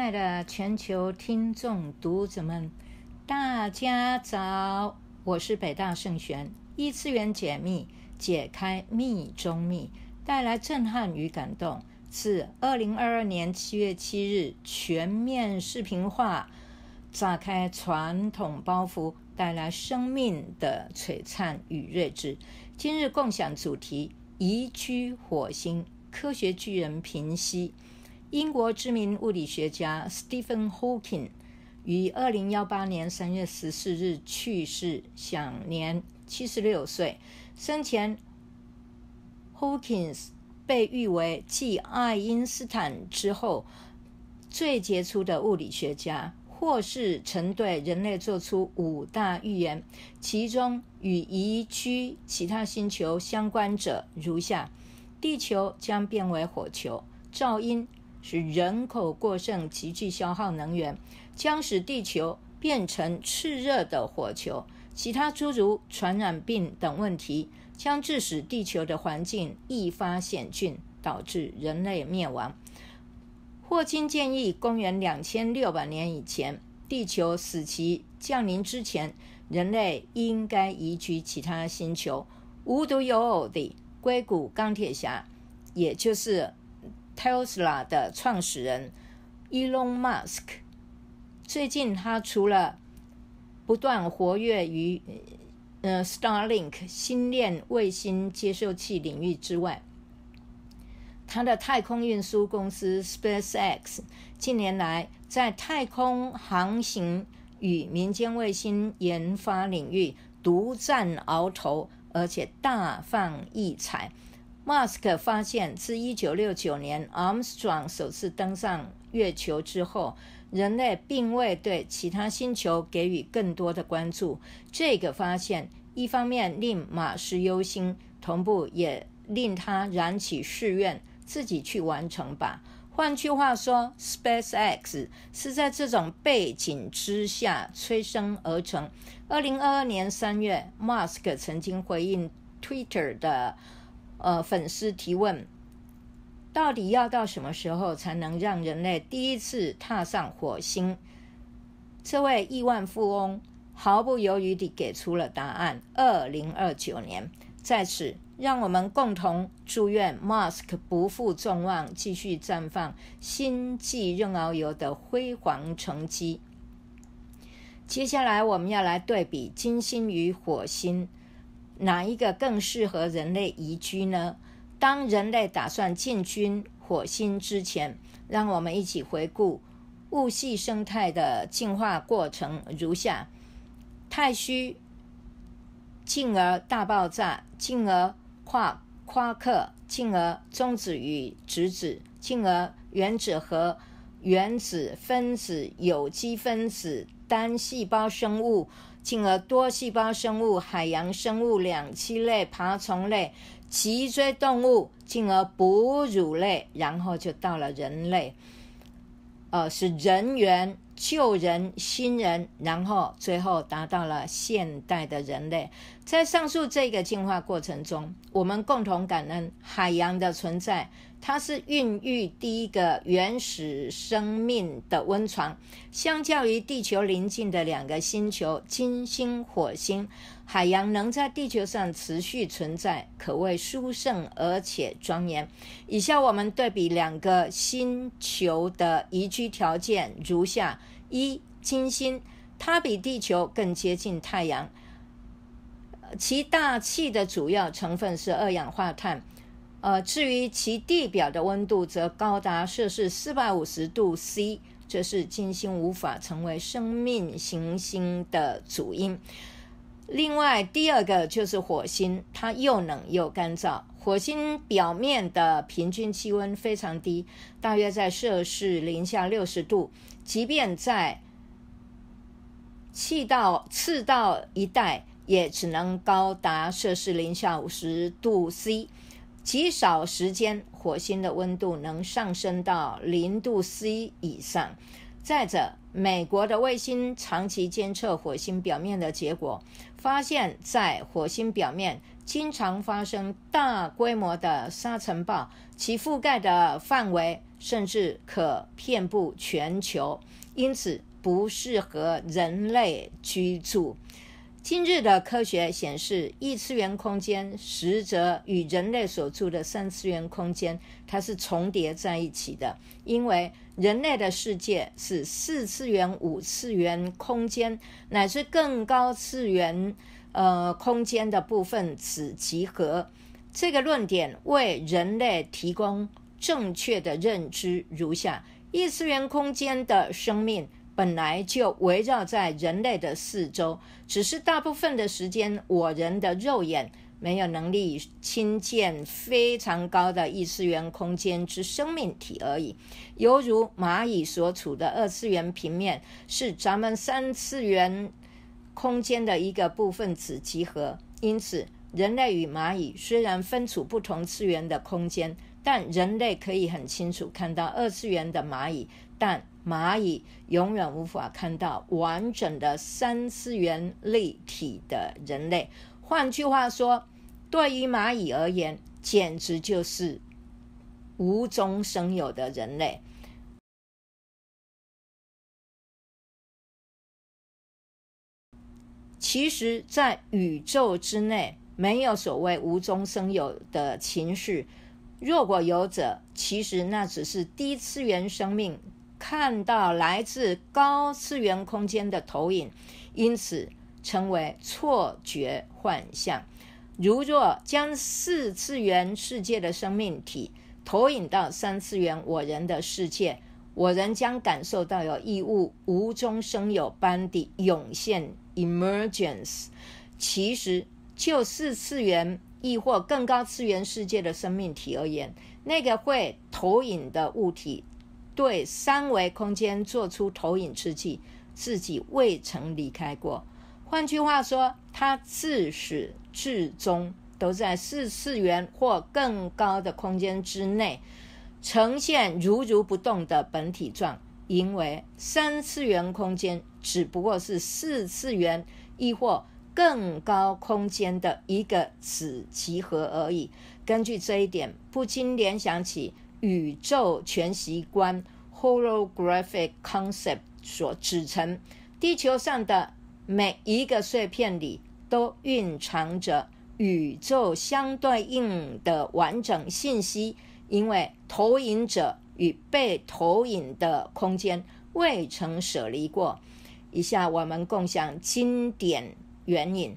亲爱的全球听众、读者们，大家早！我是北大圣玄，异次元解密，解开密中密，带来震撼与感动。自二零二二年七月七日全面视频化，炸开传统包袱，带来生命的璀璨与睿智。今日共享主题：移居火星，科学巨人评析。英国知名物理学家 Stephen Hawking 于二零幺八年三月十四日去世，享年七十六岁。生前 h a w k i n g 被誉为继爱因斯坦之后最杰出的物理学家，或是曾对人类做出五大预言，其中与宜居其他星球相关者如下：地球将变为火球，噪音。使人口过剩急剧消耗能源，将使地球变成炽热的火球；其他诸如传染病等问题，将致使地球的环境愈发险峻，导致人类灭亡。霍金建议，公元两千六百年以前，地球使其降临之前，人类应该移居其他星球。无独有偶的，硅谷钢铁侠，也就是。Tesla 的创始人 Elon Musk，最近他除了不断活跃于呃 Starlink 星链卫星接收器领域之外，他的太空运输公司 SpaceX 近年来在太空航行与民间卫星研发领域独占鳌头，而且大放异彩。Musk 发现，自1969年 Armstrong 首次登上月球之后，人类并未对其他星球给予更多的关注。这个发现一方面令马斯忧心，同步也令他燃起誓愿，自己去完成吧。换句话说，SpaceX 是在这种背景之下催生而成。2022年3月，m u s k 曾经回应 Twitter 的。呃，粉丝提问：到底要到什么时候才能让人类第一次踏上火星？这位亿万富翁毫不犹豫地给出了答案：二零二九年。在此，让我们共同祝愿 Mask 不负众望，继续绽放星际任遨游的辉煌成绩。接下来，我们要来对比金星与火星。哪一个更适合人类移居呢？当人类打算进军火星之前，让我们一起回顾物系生态的进化过程如下：太虚，进而大爆炸，进而夸夸克，进而中子与质子，进而原子核、原子、分子、有机分子。单细胞生物，进而多细胞生物，海洋生物，两栖类、爬虫类、脊椎动物，进而哺乳类，然后就到了人类。呃，是人猿。旧人、新人，然后最后达到了现代的人类。在上述这个进化过程中，我们共同感恩海洋的存在，它是孕育第一个原始生命的温床。相较于地球邻近的两个星球金星、火星。海洋能在地球上持续存在，可谓殊胜而且庄严。以下我们对比两个星球的宜居条件如下：一、金星，它比地球更接近太阳，其大气的主要成分是二氧化碳。呃，至于其地表的温度，则高达摄氏四百五十度 C，这是金星无法成为生命行星的主因。另外，第二个就是火星，它又冷又干燥。火星表面的平均气温非常低，大约在摄氏零下六十度。即便在气道赤道一带，也只能高达摄氏零下五十度 C。极少时间，火星的温度能上升到零度 C 以上。再者，美国的卫星长期监测火星表面的结果，发现，在火星表面经常发生大规模的沙尘暴，其覆盖的范围甚至可遍布全球，因此不适合人类居住。今日的科学显示，异次元空间实则与人类所处的三次元空间，它是重叠在一起的。因为人类的世界是四次元、五次元空间乃至更高次元，呃，空间的部分此集合。这个论点为人类提供正确的认知：如下，异次元空间的生命。本来就围绕在人类的四周，只是大部分的时间，我人的肉眼没有能力亲见非常高的异次元空间之生命体而已。犹如蚂蚁所处的二次元平面，是咱们三次元空间的一个部分子集合，因此。人类与蚂蚁虽然分处不同次元的空间，但人类可以很清楚看到二次元的蚂蚁，但蚂蚁永远无法看到完整的三次元立体的人类。换句话说，对于蚂蚁而言，简直就是无中生有的人类。其实，在宇宙之内。没有所谓无中生有的情绪，若果有者，其实那只是低次元生命看到来自高次元空间的投影，因此成为错觉幻象。如若将四次元世界的生命体投影到三次元我人的世界，我人将感受到有异物无中生有般地涌现 （emergence），其实。就四次元亦或更高次元世界的生命体而言，那个会投影的物体对三维空间做出投影之际，自己未曾离开过。换句话说，它自始至终都在四次元或更高的空间之内，呈现如如不动的本体状。因为三次元空间只不过是四次元亦或。更高空间的一个子集合而已。根据这一点，不禁联想起宇宙全息观 （Holographic Concept） 所指称：地球上的每一个碎片里都蕴藏着宇宙相对应的完整信息，因为投影者与被投影的空间未曾舍离过。以下我们共享经典。原引《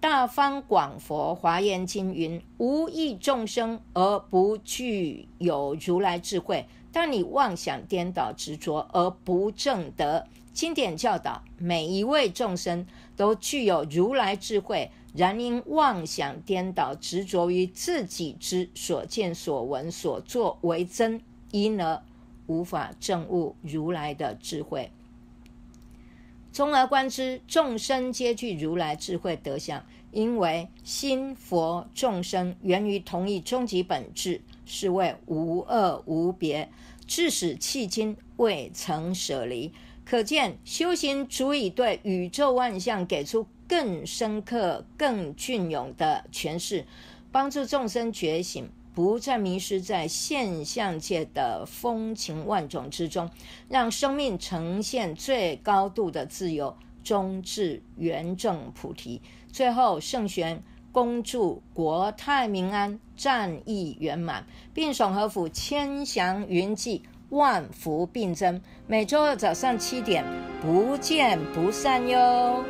大方广佛华严经》云：“无意众生而不具有如来智慧。当你妄想颠倒、执着而不正德，经典教导每一位众生都具有如来智慧，然因妄想颠倒、执着于自己之所见所闻所作为真，因而无法证悟如来的智慧。”从而观之，众生皆具如来智慧德相，因为心佛众生源于同一终极本质，是谓无二无别，致使迄今未曾舍离。可见，修行足以对宇宙万象给出更深刻、更隽永的诠释，帮助众生觉醒。不再迷失在现象界的风情万种之中，让生命呈现最高度的自由，终至圆正菩提。最后，圣玄恭祝国泰民安，战役圆满，并爽和府千祥云集，万福并增。每周二早上七点，不见不散哟。